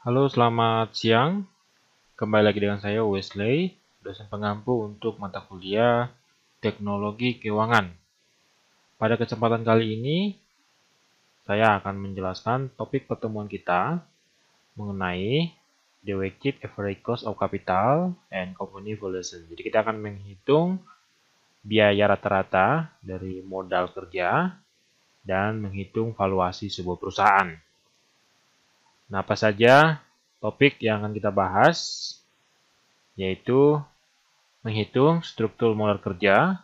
Halo, selamat siang. Kembali lagi dengan saya Wesley, dosen pengampu untuk mata kuliah Teknologi Keuangan. Pada kesempatan kali ini, saya akan menjelaskan topik pertemuan kita mengenai the weighted average cost of capital and company valuation. Jadi kita akan menghitung biaya rata-rata dari modal kerja dan menghitung valuasi sebuah perusahaan. Nah, apa saja topik yang akan kita bahas? Yaitu menghitung struktur molar kerja,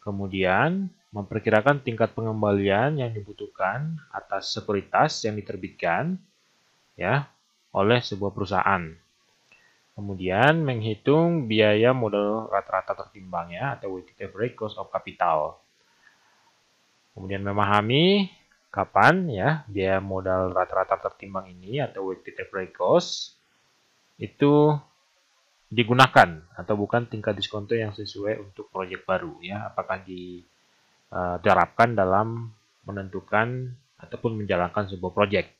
kemudian memperkirakan tingkat pengembalian yang dibutuhkan atas sekuritas yang diterbitkan ya oleh sebuah perusahaan. Kemudian menghitung biaya modal rata-rata tertimbang ya atau weighted average cost of capital. Kemudian memahami kapan ya biaya modal rata-rata tertimbang ini atau weighted average cost itu digunakan atau bukan tingkat diskonto yang sesuai untuk proyek baru ya apakah e, diterapkan dalam menentukan ataupun menjalankan sebuah proyek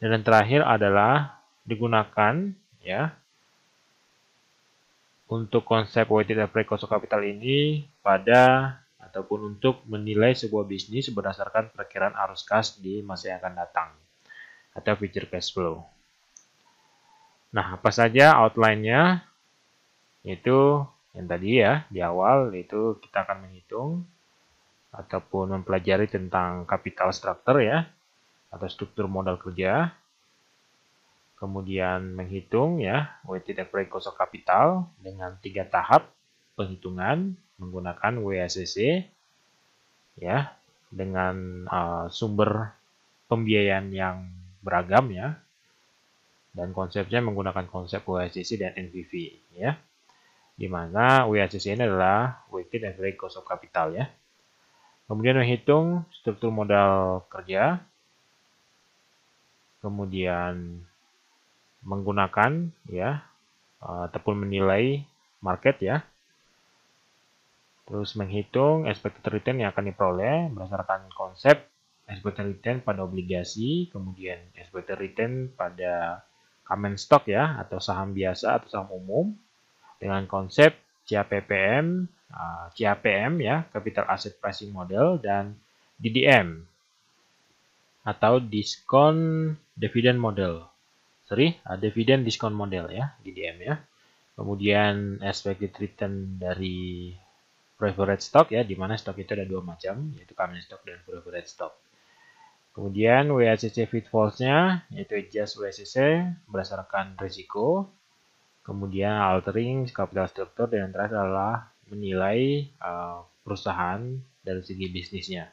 dan yang terakhir adalah digunakan ya untuk konsep weighted average cost of capital ini pada ataupun untuk menilai sebuah bisnis berdasarkan perkiraan arus kas di masa yang akan datang atau future cash flow. Nah, apa saja outline-nya? Itu yang tadi ya, di awal itu kita akan menghitung ataupun mempelajari tentang capital structure ya, atau struktur modal kerja. Kemudian menghitung ya, weighted average cost of capital dengan tiga tahap penghitungan menggunakan WACC ya dengan uh, sumber pembiayaan yang beragam ya dan konsepnya menggunakan konsep WACC dan NPV ya di mana WACC ini adalah weighted average cost of capital ya kemudian menghitung struktur modal kerja kemudian menggunakan ya eh, ataupun menilai market ya terus menghitung expected return yang akan diperoleh berdasarkan konsep expected return pada obligasi, kemudian expected return pada common stock ya atau saham biasa atau saham umum dengan konsep CAPPM, uh, ah, CAPM ya, Capital Asset Pricing Model dan DDM atau diskon dividend model. Sorry, uh, dividend discount model ya, DDM ya. Kemudian expected return dari Preferred stock ya, di mana stok itu ada dua macam, yaitu common stock dan preferred stock. Kemudian WACC fit false-nya yaitu adjust WACC berdasarkan risiko. Kemudian altering capital structure dan yang terakhir adalah menilai uh, perusahaan dari segi bisnisnya.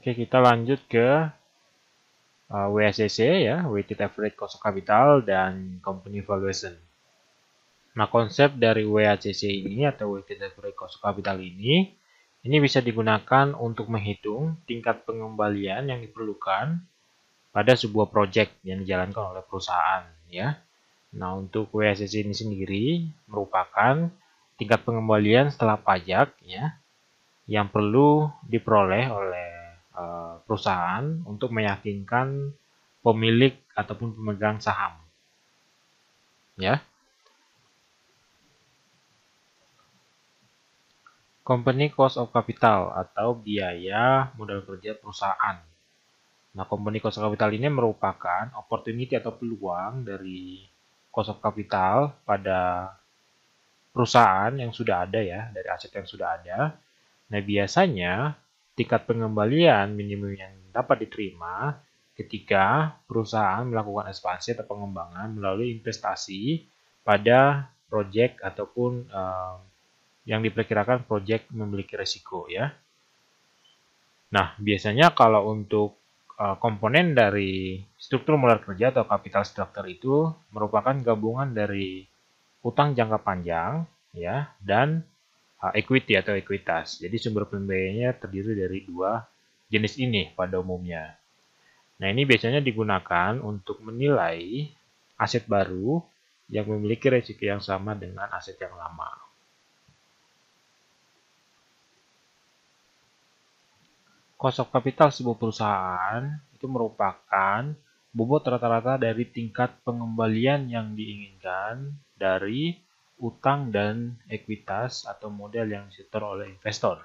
Oke, kita lanjut ke uh, WACC ya, weighted average cost of capital dan company valuation. Nah, konsep dari WACC ini atau Weighted Average Cost of Capital ini ini bisa digunakan untuk menghitung tingkat pengembalian yang diperlukan pada sebuah proyek yang dijalankan oleh perusahaan ya. Nah, untuk WACC ini sendiri merupakan tingkat pengembalian setelah pajak ya yang perlu diperoleh oleh e, perusahaan untuk meyakinkan pemilik ataupun pemegang saham. Ya. Company cost of capital atau biaya modal kerja perusahaan. Nah, company cost of capital ini merupakan opportunity atau peluang dari cost of capital pada perusahaan yang sudah ada ya, dari aset yang sudah ada. Nah, biasanya tingkat pengembalian minimum yang dapat diterima ketika perusahaan melakukan ekspansi atau pengembangan melalui investasi pada proyek ataupun um, yang diperkirakan proyek memiliki resiko ya. Nah, biasanya kalau untuk uh, komponen dari struktur modal kerja atau capital structure itu merupakan gabungan dari utang jangka panjang ya dan uh, equity atau ekuitas. Jadi sumber pembiayanya terdiri dari dua jenis ini pada umumnya. Nah, ini biasanya digunakan untuk menilai aset baru yang memiliki resiko yang sama dengan aset yang lama. kosok kapital sebuah perusahaan itu merupakan bobot rata-rata dari tingkat pengembalian yang diinginkan dari utang dan ekuitas atau modal yang disetor oleh investor.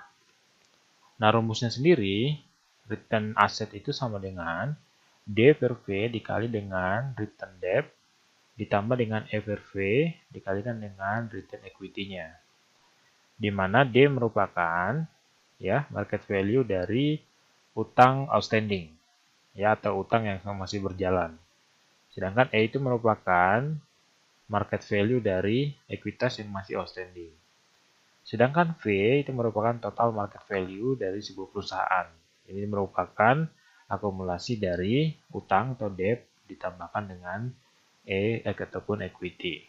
Nah, rumusnya sendiri, return asset itu sama dengan D per V dikali dengan return debt ditambah dengan E per V dikalikan dengan return equity-nya. Di mana D merupakan ya market value dari utang outstanding ya atau utang yang masih berjalan. Sedangkan E itu merupakan market value dari ekuitas yang masih outstanding. Sedangkan V itu merupakan total market value dari sebuah perusahaan. Ini merupakan akumulasi dari utang atau debt ditambahkan dengan E, e ataupun equity.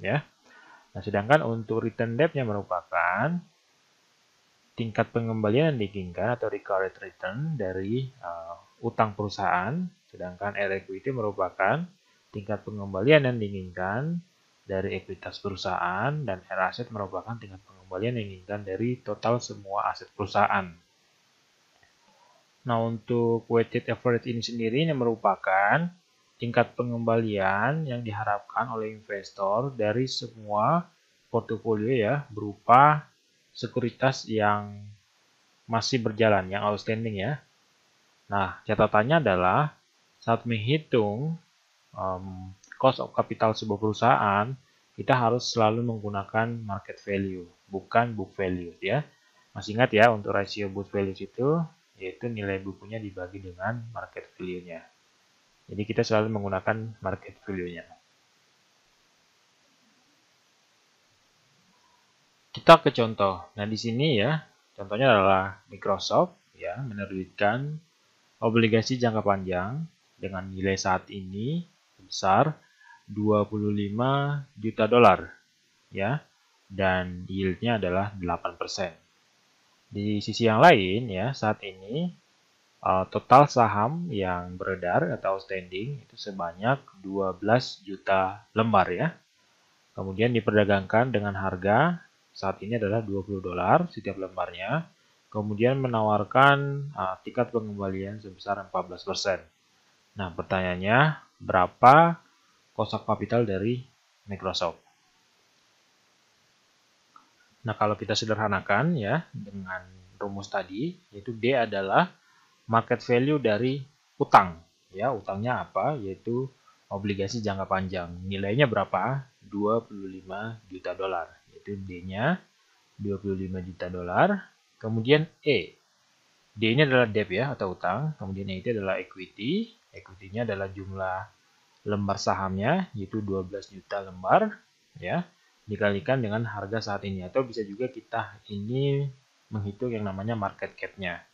Ya. Nah, sedangkan untuk return debtnya merupakan tingkat pengembalian yang diinginkan atau required return dari uh, utang perusahaan, sedangkan L equity merupakan tingkat pengembalian yang diinginkan dari ekuitas perusahaan dan R asset merupakan tingkat pengembalian yang diinginkan dari total semua aset perusahaan. Nah, untuk weighted average ini sendiri ini merupakan tingkat pengembalian yang diharapkan oleh investor dari semua portofolio ya berupa sekuritas yang masih berjalan, yang outstanding ya. Nah, catatannya adalah saat menghitung um, cost of capital sebuah perusahaan, kita harus selalu menggunakan market value, bukan book value ya. Masih ingat ya untuk rasio book value itu yaitu nilai bukunya dibagi dengan market value-nya. Jadi kita selalu menggunakan market value-nya. Kita ke contoh. Nah, di sini ya, contohnya adalah Microsoft ya menerbitkan obligasi jangka panjang dengan nilai saat ini besar 25 juta dolar ya dan yieldnya adalah 8%. Di sisi yang lain ya saat ini eh, total saham yang beredar atau standing itu sebanyak 12 juta lembar ya. Kemudian diperdagangkan dengan harga saat ini adalah 20 dolar setiap lembarnya. Kemudian menawarkan uh, tiket pengembalian sebesar 14%. Nah, pertanyaannya berapa kosok kapital dari Microsoft? Nah, kalau kita sederhanakan ya dengan rumus tadi, yaitu D adalah market value dari utang. Ya, utangnya apa? Yaitu obligasi jangka panjang. Nilainya berapa? 25 juta dolar itu D-nya 25 juta dolar. Kemudian E. D-nya adalah debt ya atau utang, kemudian E itu adalah equity. Equity-nya adalah jumlah lembar sahamnya yaitu 12 juta lembar ya dikalikan dengan harga saat ini atau bisa juga kita ini menghitung yang namanya market cap-nya.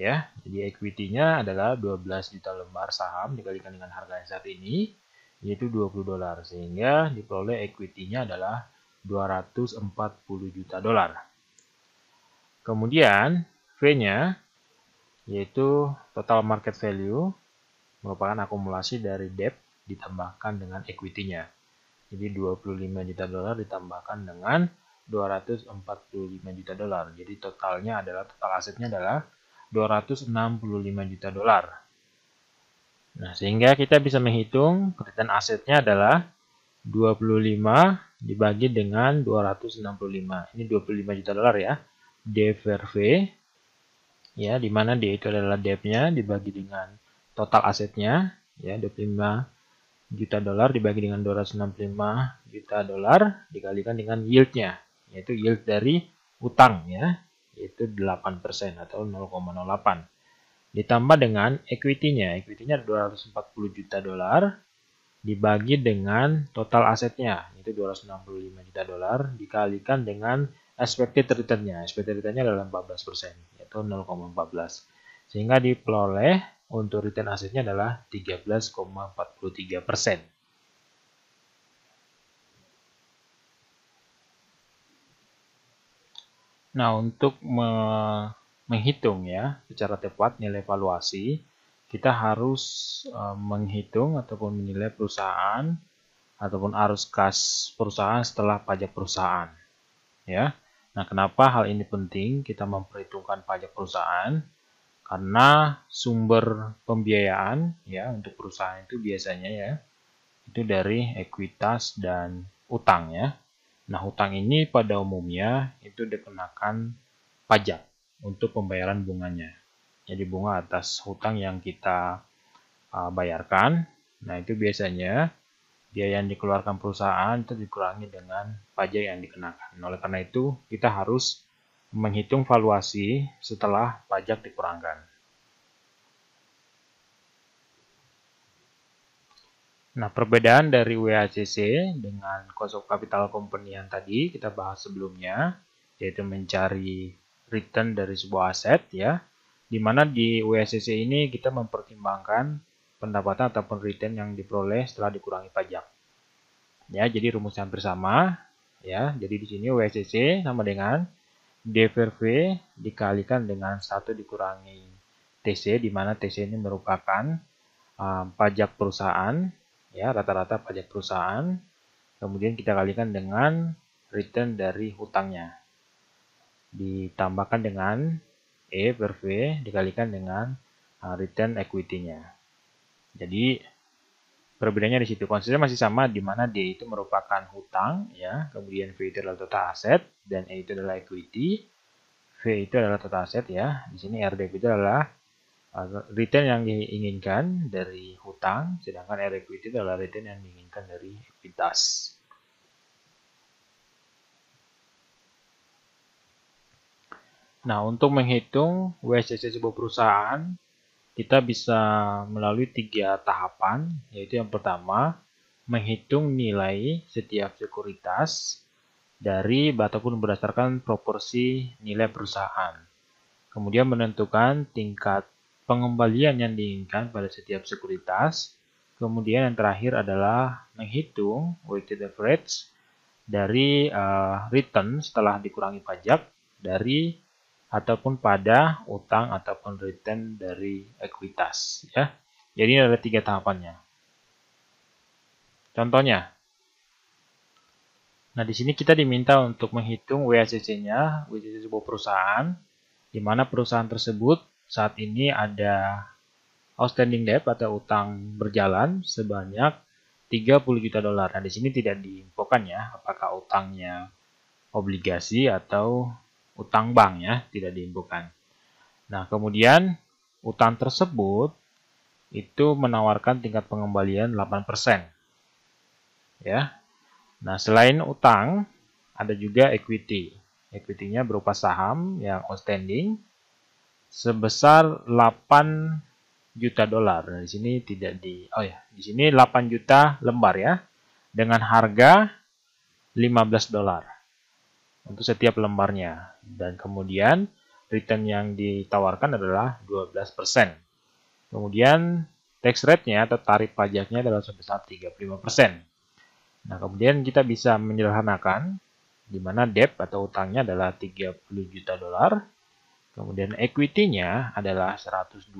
Ya, jadi equity-nya adalah 12 juta lembar saham dikalikan dengan harga saat ini yaitu 20 dolar sehingga diperoleh equity-nya adalah 240 juta dolar. Kemudian V-nya yaitu total market value merupakan akumulasi dari debt ditambahkan dengan equity-nya. Jadi 25 juta dolar ditambahkan dengan 245 juta dolar. Jadi totalnya adalah total asetnya adalah 265 juta dolar. Nah, sehingga kita bisa menghitung kredit asetnya adalah 25 dibagi dengan 265. Ini 25 juta dolar ya. DVRV ya di mana dia itu adalah debtnya dibagi dengan total asetnya ya 25 juta dolar dibagi dengan 265 juta dolar dikalikan dengan yield-nya yaitu yield dari utang ya yaitu 8% atau 0,08 ditambah dengan equity-nya equity-nya 240 juta dolar dibagi dengan total asetnya yaitu 265 juta dolar dikalikan dengan expected returnnya expected returnnya adalah 14% persen yaitu 0,14 sehingga diperoleh untuk return asetnya adalah 13,43 persen Nah untuk me menghitung ya secara tepat nilai valuasi kita harus eh, menghitung ataupun menilai perusahaan ataupun arus kas perusahaan setelah pajak perusahaan. Ya. Nah, kenapa hal ini penting kita memperhitungkan pajak perusahaan? Karena sumber pembiayaan ya untuk perusahaan itu biasanya ya itu dari ekuitas dan utang ya. Nah, utang ini pada umumnya itu dikenakan pajak untuk pembayaran bunganya jadi bunga atas hutang yang kita uh, bayarkan. Nah, itu biasanya biaya yang dikeluarkan perusahaan itu dikurangi dengan pajak yang dikenakan. Oleh karena itu, kita harus menghitung valuasi setelah pajak dikurangkan. Nah, perbedaan dari WACC dengan cost of capital company yang tadi kita bahas sebelumnya, yaitu mencari return dari sebuah aset ya di mana di USCC ini kita mempertimbangkan pendapatan ataupun return yang diperoleh setelah dikurangi pajak. Ya, jadi rumus yang bersama, Ya, jadi di sini USCC sama dengan DVRV dikalikan dengan satu dikurangi TC, di mana TC ini merupakan uh, pajak perusahaan, ya rata-rata pajak perusahaan. Kemudian kita kalikan dengan return dari hutangnya ditambahkan dengan E per V dikalikan dengan uh, return equity-nya. Jadi perbedaannya di situ. Konsepnya masih sama di mana D itu merupakan hutang ya, kemudian V itu adalah total aset dan E itu adalah equity. V itu adalah total aset ya. Di sini RDP itu adalah uh, return yang diinginkan dari hutang, sedangkan R equity itu adalah return yang diinginkan dari equitas. Nah, untuk menghitung WCC sebuah perusahaan, kita bisa melalui tiga tahapan, yaitu yang pertama, menghitung nilai setiap sekuritas dari ataupun berdasarkan proporsi nilai perusahaan. Kemudian menentukan tingkat pengembalian yang diinginkan pada setiap sekuritas. Kemudian yang terakhir adalah menghitung weighted average dari uh, return setelah dikurangi pajak dari ataupun pada utang ataupun return dari ekuitas ya. Jadi ada tiga tahapannya. Contohnya. Nah, di sini kita diminta untuk menghitung WACC-nya, WACC sebuah perusahaan di mana perusahaan tersebut saat ini ada outstanding debt atau utang berjalan sebanyak 30 juta dolar. Nah, di sini tidak diinfokan ya apakah utangnya obligasi atau utang bank ya, tidak diimbukan. Nah, kemudian utang tersebut itu menawarkan tingkat pengembalian 8%. Ya. Nah, selain utang, ada juga equity. Equity-nya berupa saham yang outstanding sebesar 8 juta dolar. Nah, di sini tidak di Oh ya, di sini 8 juta lembar ya dengan harga 15 dolar untuk setiap lembarnya dan kemudian return yang ditawarkan adalah 12%. Kemudian tax rate-nya atau tarif pajaknya adalah sebesar 35%. Nah, kemudian kita bisa menyederhanakan di mana debt atau utangnya adalah 30 juta dolar. Kemudian equity-nya adalah 120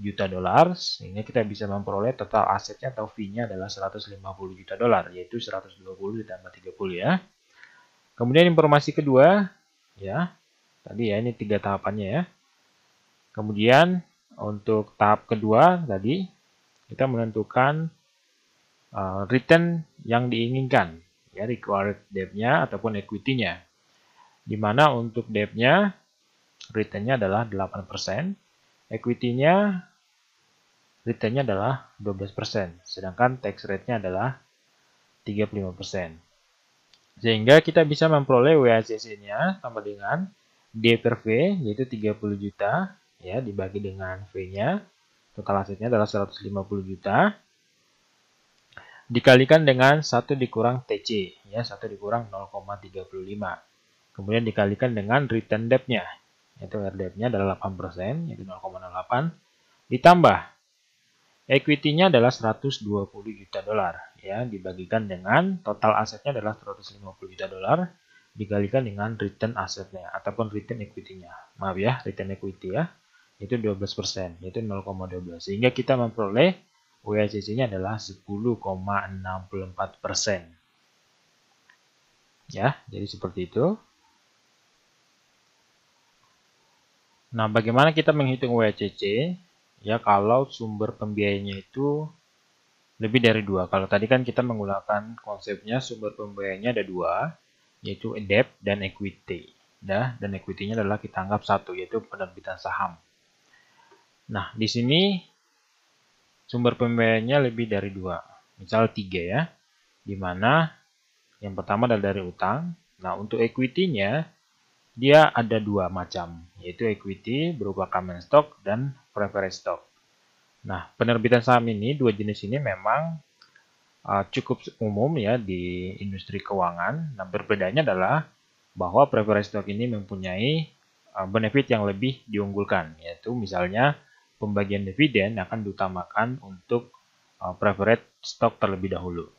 juta dolar, sehingga kita bisa memperoleh total asetnya atau fee-nya adalah 150 juta dolar, yaitu 120 ditambah 30 ya. Kemudian informasi kedua, ya, tadi ya ini tiga tahapannya ya. Kemudian untuk tahap kedua tadi kita menentukan uh, return yang diinginkan, ya required debt-nya ataupun equity-nya. Di untuk debt-nya return-nya adalah 8%, equity-nya return-nya adalah 12%, sedangkan tax rate-nya adalah 35%. Sehingga kita bisa memperoleh WACC-nya sama dengan D per V, yaitu 30 juta, ya dibagi dengan V-nya. Total asetnya adalah 150 juta. Dikalikan dengan 1 dikurang TC, ya 1 dikurang 0,35. Kemudian dikalikan dengan return debt-nya, yaitu debt nya adalah 8%, yaitu 0,08. Ditambah equity-nya adalah 120 juta dolar ya dibagikan dengan total asetnya adalah 150 juta dolar dikalikan dengan return asetnya ataupun return equity-nya. Maaf ya, return equity ya. Itu 12%, yaitu 0,12. Sehingga kita memperoleh WACC-nya adalah 10,64%. Ya, jadi seperti itu. Nah, bagaimana kita menghitung WACC? Ya, kalau sumber pembiayanya itu lebih dari dua. Kalau tadi kan kita menggunakan konsepnya sumber pembiayaannya ada dua, yaitu debt dan equity. Nah, dan equity-nya adalah kita anggap satu, yaitu penerbitan saham. Nah, di sini sumber pembiayaannya lebih dari dua, misal tiga ya, di mana yang pertama adalah dari utang. Nah, untuk equity-nya dia ada dua macam, yaitu equity berupa common stock dan preferred stock. Nah, penerbitan saham ini, dua jenis ini memang uh, cukup umum ya di industri keuangan. Nah, berbedanya adalah bahwa preferred stock ini mempunyai uh, benefit yang lebih diunggulkan, yaitu misalnya pembagian dividen akan diutamakan untuk uh, preferred stock terlebih dahulu.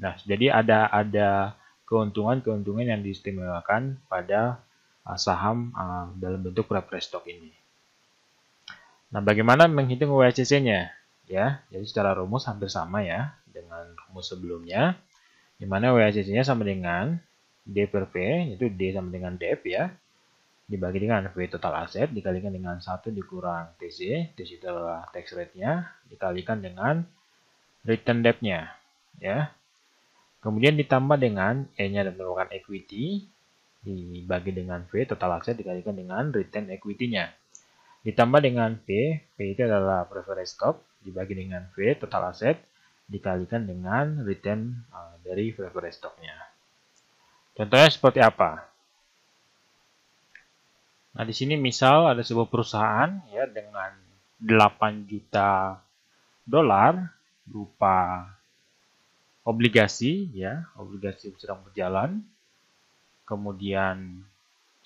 Nah, jadi ada ada keuntungan-keuntungan yang diistimewakan pada uh, saham uh, dalam bentuk preferred stock ini. Nah, bagaimana menghitung WCC-nya? Ya, jadi secara rumus hampir sama ya dengan rumus sebelumnya, di mana WCC-nya sama dengan D per V, yaitu D sama dengan DF e ya, dibagi dengan V total aset, dikalikan dengan 1 dikurang TC, TC itu adalah tax rate-nya, dikalikan dengan return debt-nya. Ya. Kemudian ditambah dengan E-nya dan merupakan equity, dibagi dengan V total aset dikalikan dengan return equity-nya. Ditambah dengan P, P itu adalah preferred stock, dibagi dengan V, total aset dikalikan dengan return eh, dari preferred stocknya. Contohnya seperti apa? Nah, di sini misal ada sebuah perusahaan ya dengan 8 juta dolar berupa obligasi ya, obligasi sedang berjalan. Kemudian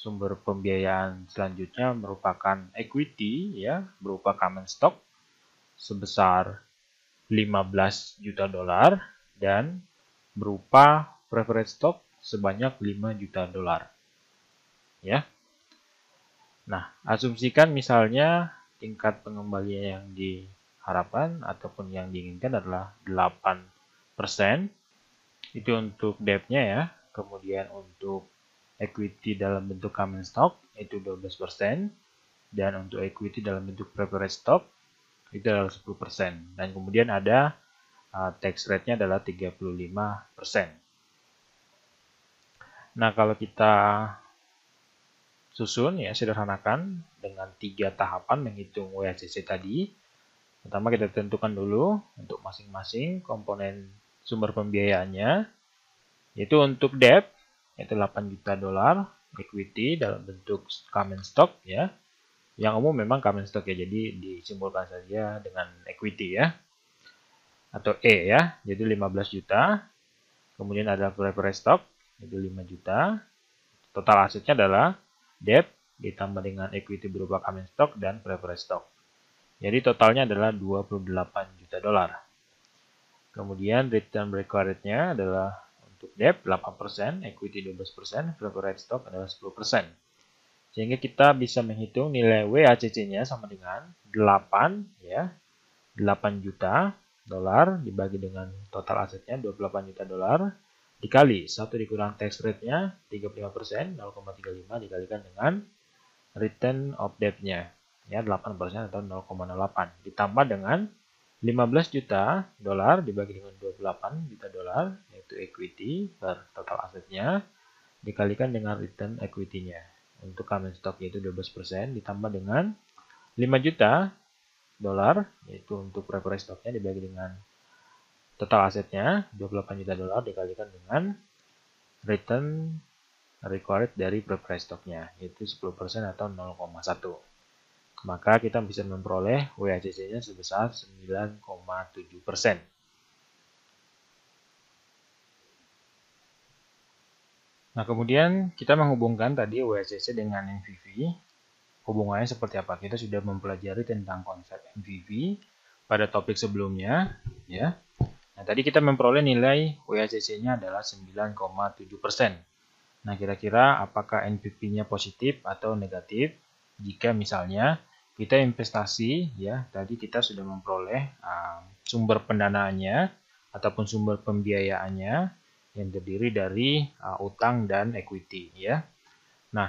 sumber pembiayaan selanjutnya merupakan equity ya, berupa common stock sebesar 15 juta dolar dan berupa preferred stock sebanyak 5 juta dolar. Ya. Nah, asumsikan misalnya tingkat pengembalian yang diharapkan ataupun yang diinginkan adalah 8%. Itu untuk debt-nya ya. Kemudian untuk equity dalam bentuk common stock itu 12% dan untuk equity dalam bentuk preferred stock itu adalah 10% dan kemudian ada uh, tax rate-nya adalah 35%. Nah, kalau kita susun ya sederhanakan dengan tiga tahapan menghitung WACC tadi. Pertama kita tentukan dulu untuk masing-masing komponen sumber pembiayaannya yaitu untuk debt yaitu 8 juta dolar equity dalam bentuk common stock ya. Yang umum memang common stock ya, jadi disimpulkan saja dengan equity ya. Atau E ya, jadi 15 juta. Kemudian ada preference stock, itu 5 juta. Total asetnya adalah debt ditambah dengan equity berupa common stock dan preference stock. Jadi totalnya adalah 28 juta dolar. Kemudian return required-nya adalah untuk debt 8%, equity 12%, preferred stock adalah 10%. Sehingga kita bisa menghitung nilai WACC-nya sama dengan 8 ya. 8 juta dolar dibagi dengan total asetnya 28 juta dolar dikali 1 dikurang tax rate-nya 35%, 0,35 dikalikan dengan return of debt-nya ya 8% atau 0,08 ditambah dengan 15 juta dolar dibagi dengan 28 juta dolar yaitu equity per total asetnya dikalikan dengan return equity-nya. Untuk common stock yaitu 12% ditambah dengan 5 juta dolar yaitu untuk stock stocknya dibagi dengan total asetnya 28 juta dolar dikalikan dengan return required dari stock stocknya yaitu 10% atau 0,1 maka kita bisa memperoleh WACC-nya sebesar 9,7 persen. Nah, kemudian kita menghubungkan tadi WACC dengan MVV. Hubungannya seperti apa? Kita sudah mempelajari tentang konsep MVV pada topik sebelumnya, ya. Nah, tadi kita memperoleh nilai wacc nya adalah 9,7%. Nah, kira-kira apakah NPV-nya positif atau negatif? jika misalnya kita investasi ya tadi kita sudah memperoleh uh, sumber pendanaannya ataupun sumber pembiayaannya yang terdiri dari uh, utang dan equity ya. Nah,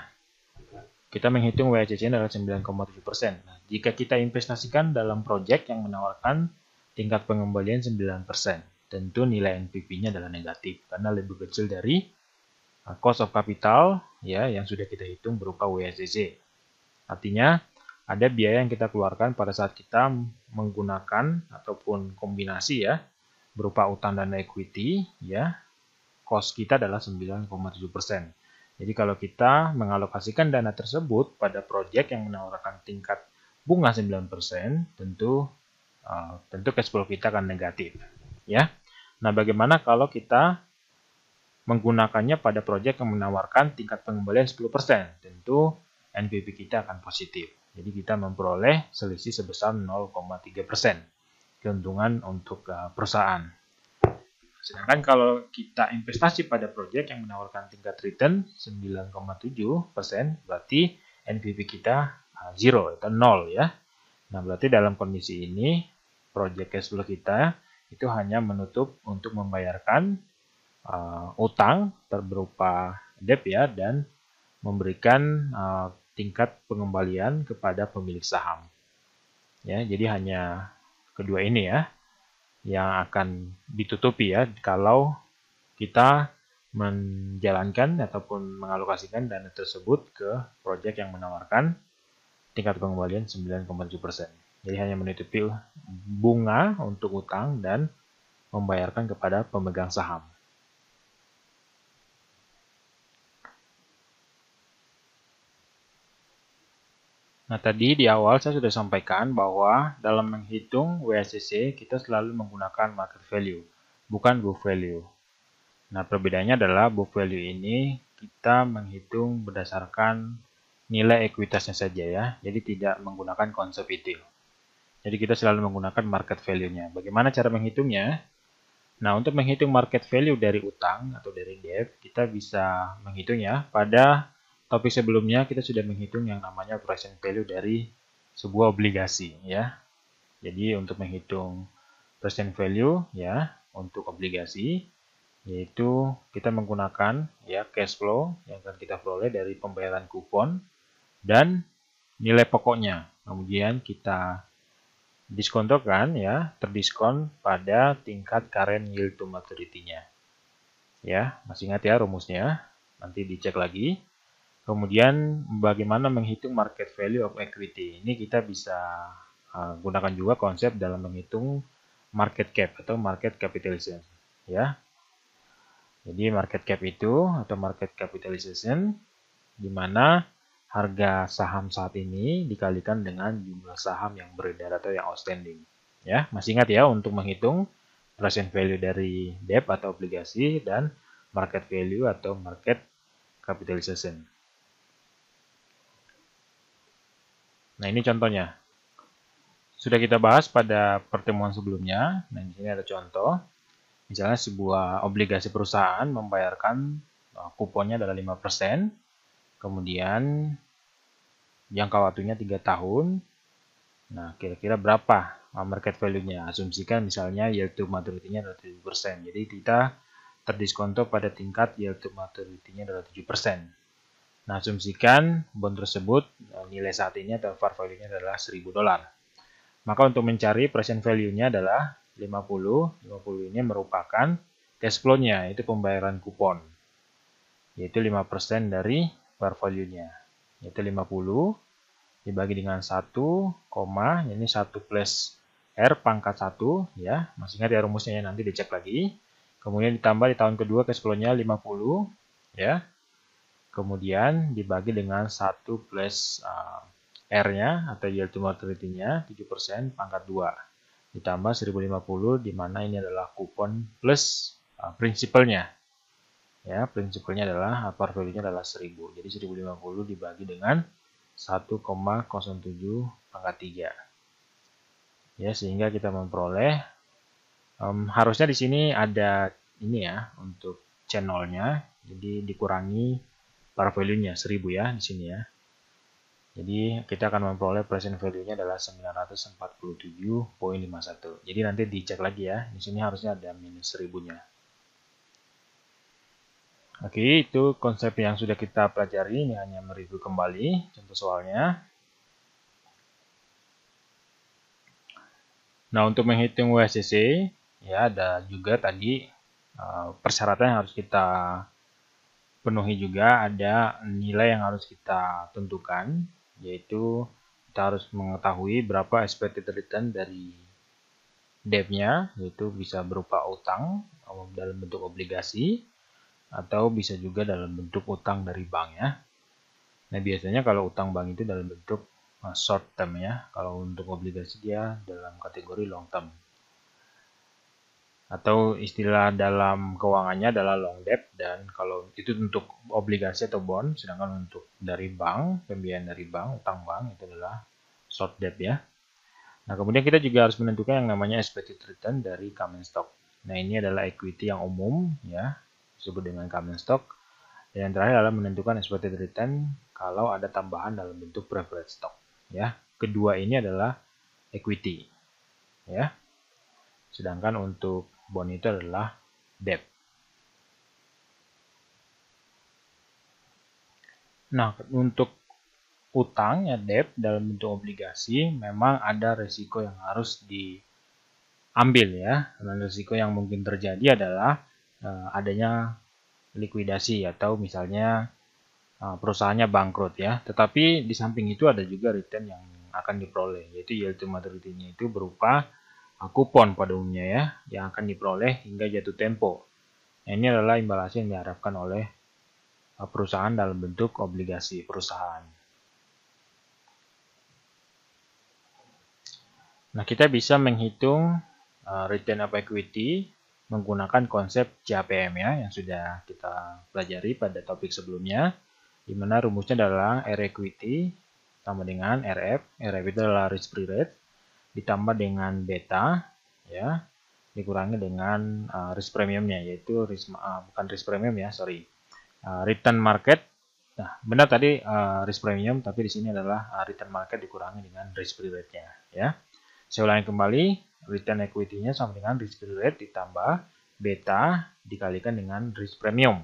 kita menghitung WACC adalah 9,7%. Nah, jika kita investasikan dalam proyek yang menawarkan tingkat pengembalian 9%, tentu nilai NPV-nya adalah negatif karena lebih kecil dari uh, cost of capital ya yang sudah kita hitung berupa WACC Artinya, ada biaya yang kita keluarkan pada saat kita menggunakan ataupun kombinasi ya, berupa utang dan equity, ya, cost kita adalah 9,7%. Jadi kalau kita mengalokasikan dana tersebut pada proyek yang menawarkan tingkat bunga 9%, tentu uh, tentu cash flow kita akan negatif, ya. Nah, bagaimana kalau kita menggunakannya pada proyek yang menawarkan tingkat pengembalian 10%? Tentu NPV kita akan positif. Jadi kita memperoleh selisih sebesar 0,3 persen keuntungan untuk eh, perusahaan. Sedangkan kalau kita investasi pada proyek yang menawarkan tingkat return 9,7 persen, berarti NPV kita 0 eh, atau nol ya. Nah berarti dalam kondisi ini proyek cash flow kita itu hanya menutup untuk membayarkan uh, utang terberupa debt ya dan memberikan uh, tingkat pengembalian kepada pemilik saham. Ya, jadi hanya kedua ini ya yang akan ditutupi ya kalau kita menjalankan ataupun mengalokasikan dana tersebut ke proyek yang menawarkan tingkat pengembalian 9,7%. Jadi hanya menutupi bunga untuk utang dan membayarkan kepada pemegang saham. Nah, tadi di awal saya sudah sampaikan bahwa dalam menghitung WACC kita selalu menggunakan market value, bukan book value. Nah, perbedaannya adalah book value ini kita menghitung berdasarkan nilai ekuitasnya saja ya, jadi tidak menggunakan konsep itu. Jadi kita selalu menggunakan market value-nya. Bagaimana cara menghitungnya? Nah, untuk menghitung market value dari utang atau dari debt, kita bisa menghitungnya pada topik sebelumnya kita sudah menghitung yang namanya present value dari sebuah obligasi ya. Jadi untuk menghitung present value ya untuk obligasi yaitu kita menggunakan ya cash flow yang akan kita peroleh dari pembayaran kupon dan nilai pokoknya. Kemudian kita diskontokan ya, terdiskon pada tingkat current yield to maturity-nya. Ya, masih ingat ya rumusnya? Nanti dicek lagi. Kemudian bagaimana menghitung market value of equity? Ini kita bisa ah, gunakan juga konsep dalam menghitung market cap atau market capitalization, ya. Jadi market cap itu atau market capitalization di mana harga saham saat ini dikalikan dengan jumlah saham yang beredar atau yang outstanding. Ya, masih ingat ya untuk menghitung present value dari debt atau obligasi dan market value atau market capitalization. Nah, ini contohnya. Sudah kita bahas pada pertemuan sebelumnya. Nah, di sini ada contoh. Misalnya sebuah obligasi perusahaan membayarkan uh, kuponnya adalah 5%, kemudian jangka waktunya 3 tahun. Nah, kira-kira berapa uh, market value-nya? Asumsikan misalnya yield to maturity-nya adalah 7%. Jadi kita terdiskonto pada tingkat yield to maturity-nya adalah 7%. Nah, asumsikan bond tersebut eh, nilai saat ini atau fair value-nya adalah 1000 dolar. Maka untuk mencari present value-nya adalah 50. 50 ini merupakan cash flow-nya, itu pembayaran kupon. Yaitu 5% dari fair value-nya. Yaitu 50 dibagi dengan 1, ini 1 plus R pangkat 1, ya. Masih ingat ya rumusnya ya, nanti dicek lagi. Kemudian ditambah di tahun kedua cash flow-nya 50, ya Kemudian dibagi dengan 1 plus uh, R-nya atau yield to maturity nya 7% pangkat 2 ditambah 1050 di mana ini adalah kupon plus uh, prinsipalnya. Ya, prinsipalnya adalah eh, par value-nya adalah 1000. Jadi 1050 dibagi dengan 1,07 pangkat 3. Ya, sehingga kita memperoleh um, harusnya di sini ada ini ya untuk channel-nya. Jadi dikurangi par value-nya 1000 ya di sini ya. Jadi kita akan memperoleh present value-nya adalah 947.51. Jadi nanti dicek lagi ya. Di sini harusnya ada minus 1000-nya. Oke, itu konsep yang sudah kita pelajari. Ini hanya mereview kembali contoh soalnya. Nah, untuk menghitung WCC, ya ada juga tadi eh, persyaratan yang harus kita penuhi juga ada nilai yang harus kita tentukan yaitu kita harus mengetahui berapa expected return dari debt-nya yaitu bisa berupa utang dalam bentuk obligasi atau bisa juga dalam bentuk utang dari bank ya nah biasanya kalau utang bank itu dalam bentuk uh, short term ya kalau untuk obligasi dia dalam kategori long term atau istilah dalam keuangannya adalah long debt dan kalau itu untuk obligasi atau bond sedangkan untuk dari bank pembiayaan dari bank utang bank itu adalah short debt ya nah kemudian kita juga harus menentukan yang namanya expected return dari common stock nah ini adalah equity yang umum ya disebut dengan common stock dan yang terakhir adalah menentukan expected return kalau ada tambahan dalam bentuk preferred stock ya kedua ini adalah equity ya sedangkan untuk itu adalah debt. Nah, untuk utang ya debt dalam bentuk obligasi memang ada resiko yang harus diambil ya. Dan resiko yang mungkin terjadi adalah uh, adanya likuidasi atau misalnya eh, perusahaannya bangkrut ya. Tetapi di samping itu ada juga return yang akan diperoleh yaitu yield to maturity-nya itu berupa kupon pada umumnya ya, yang akan diperoleh hingga jatuh tempo. Nah, ini adalah hasil yang diharapkan oleh uh, perusahaan dalam bentuk obligasi perusahaan. Nah, kita bisa menghitung uh, return of equity menggunakan konsep JPM ya yang sudah kita pelajari pada topik sebelumnya di mana rumusnya adalah R equity sama dengan RF, RF itu adalah risk free rate ditambah dengan beta ya dikurangi dengan uh, risk premiumnya yaitu risk uh, bukan risk premium ya sorry uh, return market nah benar tadi uh, risk premium tapi di sini adalah uh, return market dikurangi dengan risk free rate nya ya saya ulangi kembali return equity-nya sama dengan risk free rate ditambah beta dikalikan dengan risk premium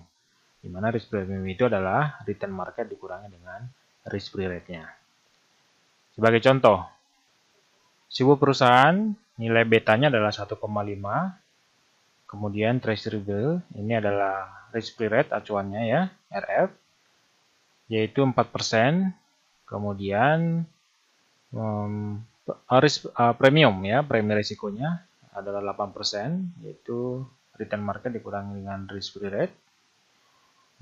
dimana risk premium itu adalah return market dikurangi dengan risk free rate nya sebagai contoh sebuah perusahaan nilai betanya adalah 1,5. Kemudian treasury reveal ini adalah risk-free rate acuannya ya, RF yaitu 4%. Kemudian um, risk uh, premium ya, premi risikonya adalah 8% yaitu return market dikurangi dengan risk-free rate.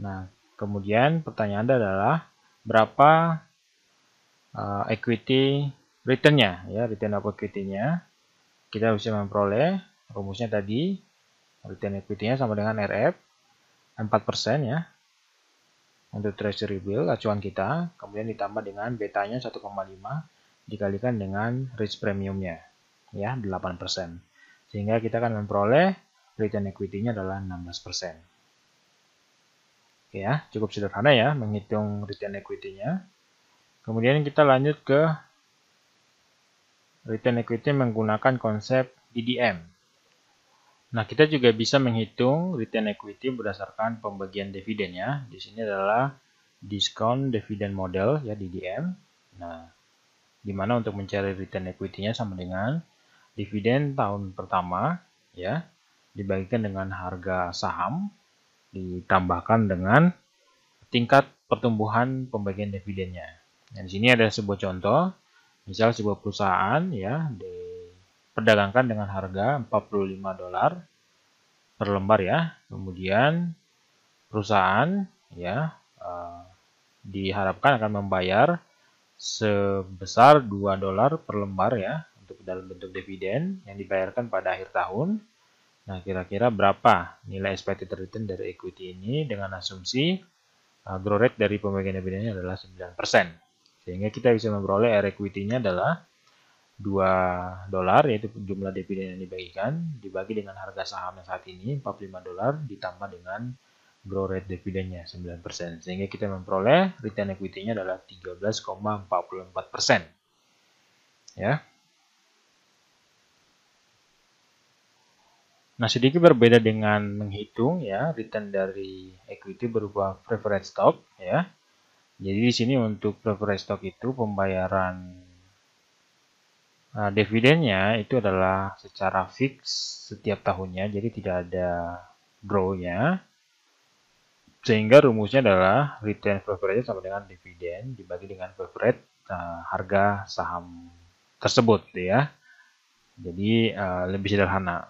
Nah, kemudian pertanyaan Anda adalah berapa uh, equity returnnya ya return equity-nya kita bisa memperoleh rumusnya tadi return equity-nya sama dengan RF 4% ya untuk treasury bill acuan kita kemudian ditambah dengan betanya 1,5 dikalikan dengan risk premiumnya ya 8% sehingga kita akan memperoleh return equity-nya adalah 16% ya cukup sederhana ya menghitung return equity-nya kemudian kita lanjut ke Return equity menggunakan konsep e DDM. Nah, kita juga bisa menghitung return equity berdasarkan pembagian dividen ya. Di sini adalah discount dividend model ya DDM. Nah, di mana untuk mencari return equity-nya sama dengan dividen tahun pertama ya dibagikan dengan harga saham ditambahkan dengan tingkat pertumbuhan pembagian dividennya. Dan nah, di sini ada sebuah contoh misal sebuah perusahaan ya diperdagangkan dengan harga 45 dolar per lembar ya kemudian perusahaan ya eh, diharapkan akan membayar sebesar 2 dolar per lembar ya untuk dalam bentuk dividen yang dibayarkan pada akhir tahun Nah, kira-kira berapa nilai expected return dari equity ini dengan asumsi uh, growth rate dari pembagian dividennya adalah 9%. Sehingga kita bisa memperoleh R equity-nya adalah 2 dolar yaitu jumlah dividen yang dibagikan dibagi dengan harga saham yang saat ini 45 dolar ditambah dengan grow rate dividennya 9% sehingga kita memperoleh return equity-nya adalah 13,44%. Ya. Nah, sedikit berbeda dengan menghitung ya return dari equity berupa preferred stock ya jadi di sini untuk preferred stock itu pembayaran uh, dividennya itu adalah secara fix setiap tahunnya, jadi tidak ada draw-nya. Sehingga rumusnya adalah return preferred sama dengan dividen dibagi dengan preferred uh, harga saham tersebut gitu ya. Jadi uh, lebih sederhana.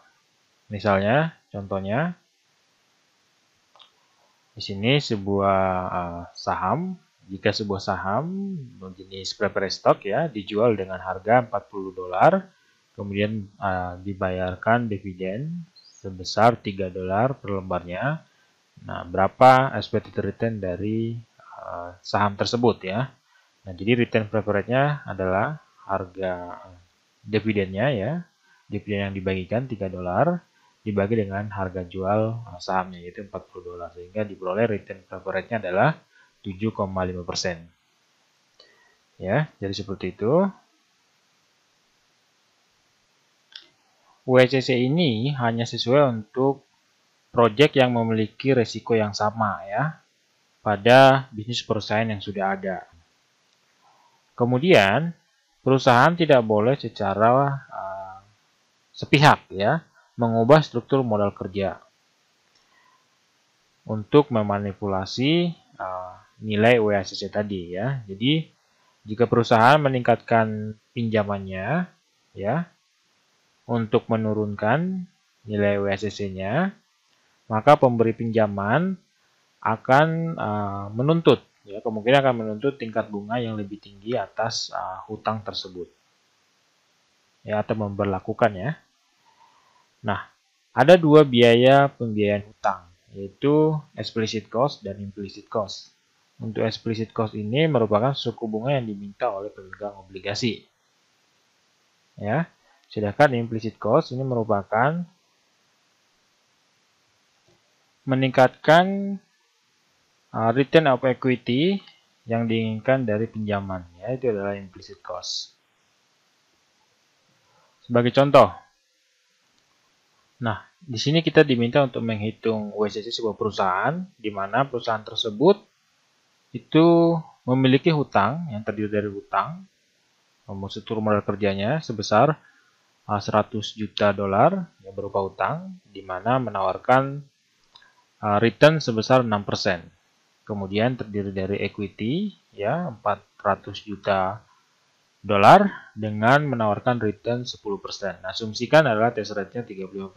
Misalnya contohnya di sini sebuah saham jika sebuah saham jenis preferred stock ya dijual dengan harga 40 dolar, kemudian uh, dibayarkan dividen sebesar 3 dolar per lembarnya. Nah, berapa expected return dari uh, saham tersebut ya? Nah, jadi return preferrednya adalah harga dividennya ya, dividen yang dibagikan 3 dolar dibagi dengan harga jual eh, sahamnya yaitu 40 dolar sehingga diperoleh return preferrednya adalah 7,5%. Ya, jadi seperti itu. UECC ini hanya sesuai untuk proyek yang memiliki resiko yang sama ya pada bisnis perusahaan yang sudah ada. Kemudian, perusahaan tidak boleh secara uh, sepihak ya mengubah struktur modal kerja untuk memanipulasi uh, nilai WACC tadi ya. Jadi jika perusahaan meningkatkan pinjamannya ya untuk menurunkan nilai wacc nya maka pemberi pinjaman akan uh, menuntut ya kemungkinan akan menuntut tingkat bunga yang lebih tinggi atas uh, hutang tersebut. Ya atau memperlakukan ya. Nah, ada dua biaya pembiayaan hutang yaitu explicit cost dan implicit cost untuk explicit cost ini merupakan suku bunga yang diminta oleh pemegang obligasi. Ya. Sedangkan implicit cost ini merupakan meningkatkan uh, return of equity yang diinginkan dari pinjaman ya itu adalah implicit cost. Sebagai contoh. Nah, di sini kita diminta untuk menghitung WCC sebuah perusahaan di mana perusahaan tersebut itu memiliki hutang yang terdiri dari hutang struktur modal kerjanya sebesar 100 eh, juta dolar yang berupa hutang di mana menawarkan eh, return sebesar 6%. Kemudian terdiri dari equity ya 400 juta dolar dengan menawarkan return 10%. Nah, asumsikan adalah test rate-nya 35%.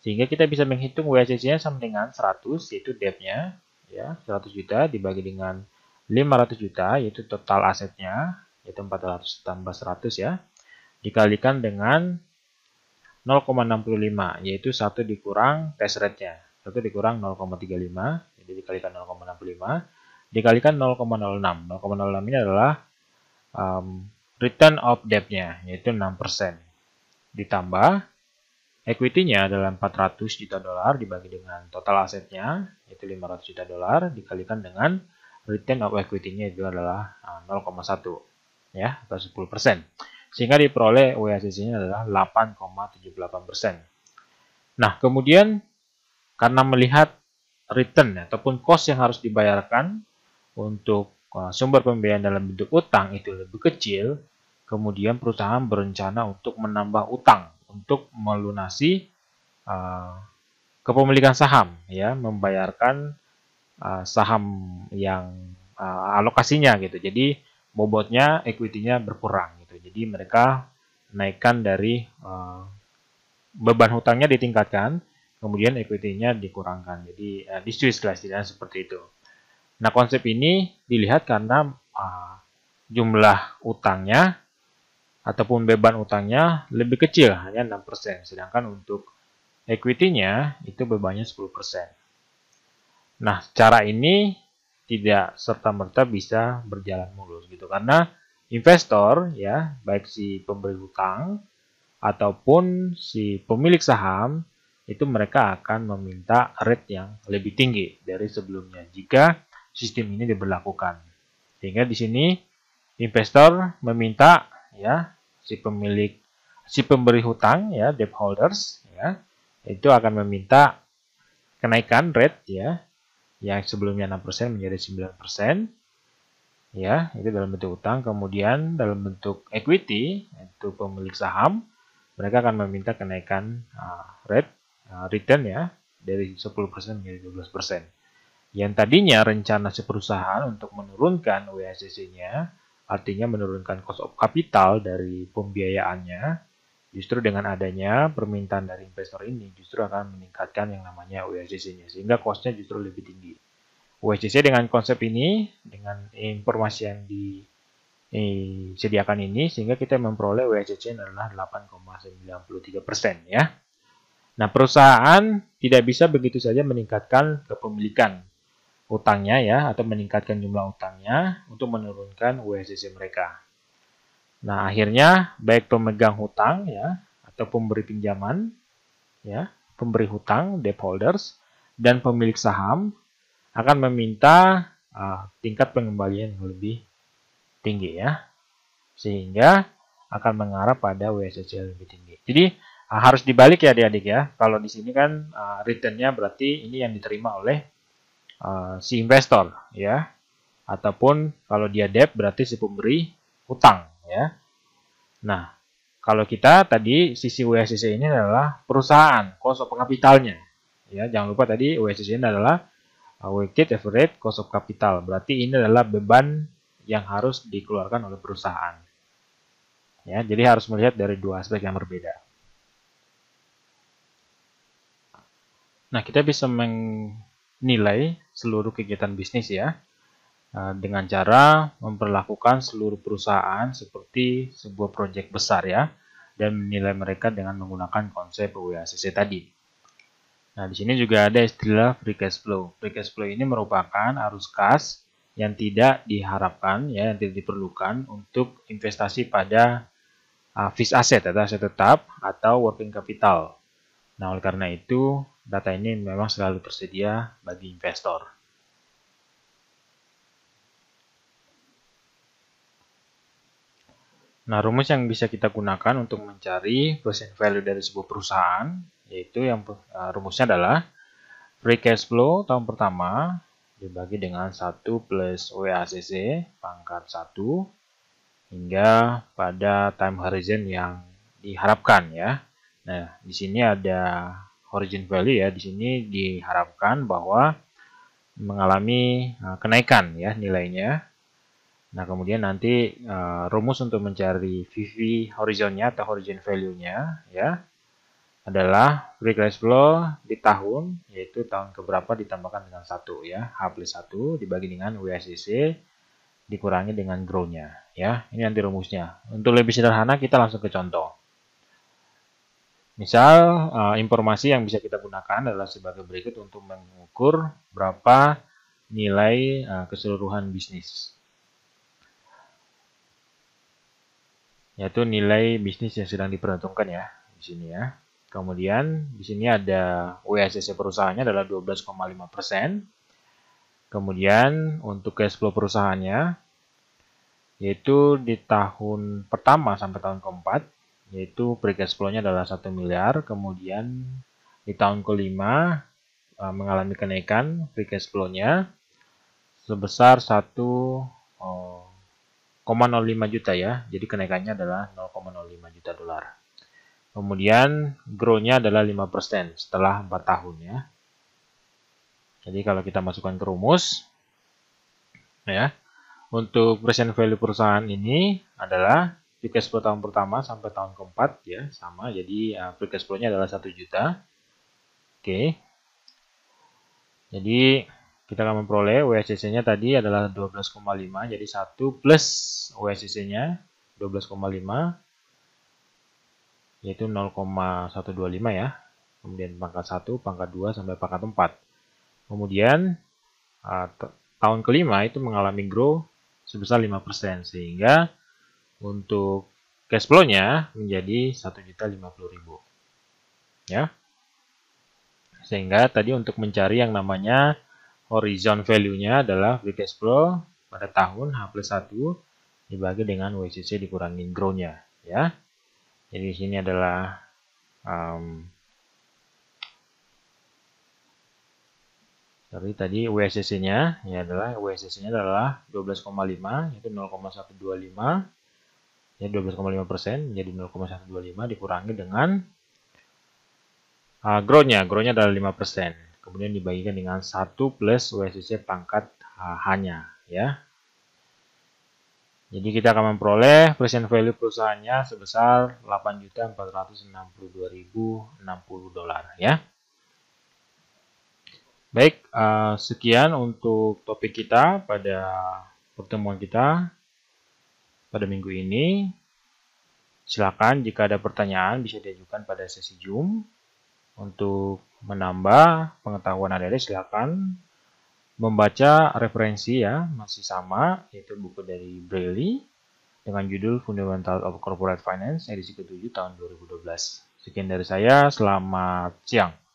Sehingga kita bisa menghitung WACC-nya sama dengan 100 yaitu debt-nya ya 100 juta dibagi dengan 500 juta yaitu total asetnya yaitu 400 tambah 100 ya dikalikan dengan 0,65 yaitu satu dikurang test rate-nya. Satu dikurang 0,35 jadi dikalikan 0,65 dikalikan 0,06. 0,06 ini adalah um, return of debt-nya yaitu 6% ditambah Equity-nya adalah 400 juta dolar dibagi dengan total asetnya, yaitu 500 juta dolar, dikalikan dengan return of equity-nya itu adalah 0,1 eh, ya atau 10 persen. Sehingga diperoleh WACC-nya e adalah 8,78 persen. Nah, kemudian karena melihat return ataupun cost yang harus dibayarkan untuk eh, sumber pembiayaan dalam bentuk utang itu lebih kecil, kemudian perusahaan berencana untuk menambah utang untuk melunasi uh, kepemilikan saham ya membayarkan uh, saham yang uh, alokasinya gitu jadi bobotnya equity-nya berkurang gitu jadi mereka naikkan dari uh, beban hutangnya ditingkatkan kemudian equity-nya dikurangkan jadi uh, distress istilahnya seperti itu nah konsep ini dilihat karena uh, jumlah utangnya ataupun beban utangnya lebih kecil, hanya 6%. Sedangkan untuk equity-nya itu bebannya 10%. Nah, cara ini tidak serta-merta bisa berjalan mulus gitu karena investor ya, baik si pemberi hutang ataupun si pemilik saham itu mereka akan meminta rate yang lebih tinggi dari sebelumnya jika sistem ini diberlakukan. Sehingga di sini investor meminta ya si pemilik si pemberi hutang ya debt holders ya itu akan meminta kenaikan rate ya yang sebelumnya 6% menjadi 9% ya itu dalam bentuk hutang. kemudian dalam bentuk equity itu pemilik saham mereka akan meminta kenaikan uh, rate uh, return ya dari 10% menjadi 12% yang tadinya rencana si perusahaan untuk menurunkan WACC-nya artinya menurunkan cost of capital dari pembiayaannya, justru dengan adanya permintaan dari investor ini justru akan meningkatkan yang namanya USDC-nya, sehingga cost-nya justru lebih tinggi. USDC dengan konsep ini, dengan informasi yang disediakan ini, sehingga kita memperoleh USDC adalah 8,93% ya. Nah, perusahaan tidak bisa begitu saja meningkatkan kepemilikan utangnya ya atau meningkatkan jumlah utangnya untuk menurunkan USDC mereka. Nah, akhirnya baik pemegang hutang ya atau pemberi pinjaman ya, pemberi hutang debt holders dan pemilik saham akan meminta uh, tingkat pengembalian yang lebih tinggi ya. Sehingga akan mengarah pada WSC yang lebih tinggi. Jadi ah, harus dibalik ya adik-adik ya. Kalau di sini kan uh, returnnya berarti ini yang diterima oleh uh, si investor ya ataupun kalau dia debt berarti si pemberi utang ya. Nah, kalau kita tadi sisi USCC ini adalah perusahaan, cost of capitalnya. Ya, jangan lupa tadi USCC ini adalah eh, weighted average cost of capital. Berarti ini adalah beban yang harus dikeluarkan oleh perusahaan. Ya, jadi harus melihat dari dua aspek yang berbeda. Nah, kita bisa menilai seluruh kegiatan bisnis ya eh, dengan cara memperlakukan seluruh perusahaan seperti sebuah proyek besar ya dan menilai mereka dengan menggunakan konsep WACC tadi. Nah, di sini juga ada istilah free cash flow. Free cash flow ini merupakan arus kas yang tidak diharapkan ya yang tidak diperlukan untuk investasi pada uh, fixed asset atau aset tetap atau working capital. Nah, oleh karena itu, data ini memang selalu tersedia bagi investor. Nah, rumus yang bisa kita gunakan untuk mencari present value dari sebuah perusahaan, yaitu yang eh, rumusnya adalah free cash flow tahun pertama dibagi dengan 1 plus WACC pangkat 1 hingga pada time horizon yang diharapkan ya. Nah, di sini ada origin value ya. Di sini diharapkan bahwa mengalami eh, kenaikan ya nilainya. Nah, kemudian nanti eh, rumus untuk mencari VV horizonnya atau origin value-nya ya adalah free cash flow di tahun yaitu tahun keberapa ditambahkan dengan satu ya H plus satu dibagi dengan WSDC dikurangi dengan grow-nya ya ini nanti rumusnya untuk lebih sederhana kita langsung ke contoh Misal, eh, informasi yang bisa kita gunakan adalah sebagai berikut untuk mengukur berapa nilai eh, keseluruhan bisnis. Yaitu nilai bisnis yang sedang diperhitungkan ya, di sini ya. Kemudian di sini ada WSC perusahaannya adalah 12,5%. Kemudian untuk cash flow perusahaannya yaitu di tahun pertama sampai tahun keempat yaitu free cash flow-nya adalah 1 miliar, kemudian di tahun kelima eh, mengalami kenaikan free cash flow-nya sebesar 1,05 eh, juta ya. Jadi kenaikannya adalah 0,05 juta dolar. Kemudian grow-nya adalah 5% setelah 4 tahun ya. Jadi kalau kita masukkan ke rumus ya, untuk present value perusahaan ini adalah free cash flow tahun pertama sampai tahun keempat ya sama jadi uh, free cash flow-nya adalah satu juta oke okay. jadi kita akan memperoleh WSCC-nya tadi adalah 12,5 jadi 1 plus WSCC-nya 12,5 yaitu 0,125 ya kemudian pangkat 1, pangkat 2 sampai pangkat 4 kemudian uh, tahun kelima itu mengalami grow sebesar 5% sehingga untuk cash flow-nya menjadi 1.050.000. Ya. Sehingga tadi untuk mencari yang namanya horizon value-nya adalah free cash flow pada tahun H plus 1 dibagi dengan WCC dikurangin grow-nya. Ya. Jadi sini adalah um, Jadi tadi WCC-nya ya adalah WCC-nya adalah 12,5 itu 0,125 ya 12,5 persen jadi 0,125 dikurangi dengan uh, grownya grownya adalah 5 persen kemudian dibagikan dengan 1 plus USCC pangkat uh, ah, h ya jadi kita akan memperoleh present value perusahaannya sebesar 8.462.060 dolar ya. Baik, uh, sekian untuk topik kita pada pertemuan kita pada minggu ini. Silakan jika ada pertanyaan bisa diajukan pada sesi Zoom. Untuk menambah pengetahuan adik-adik silakan membaca referensi ya, masih sama, yaitu buku dari Braille dengan judul Fundamental of Corporate Finance edisi ke-7 tahun 2012. Sekian dari saya, selamat siang.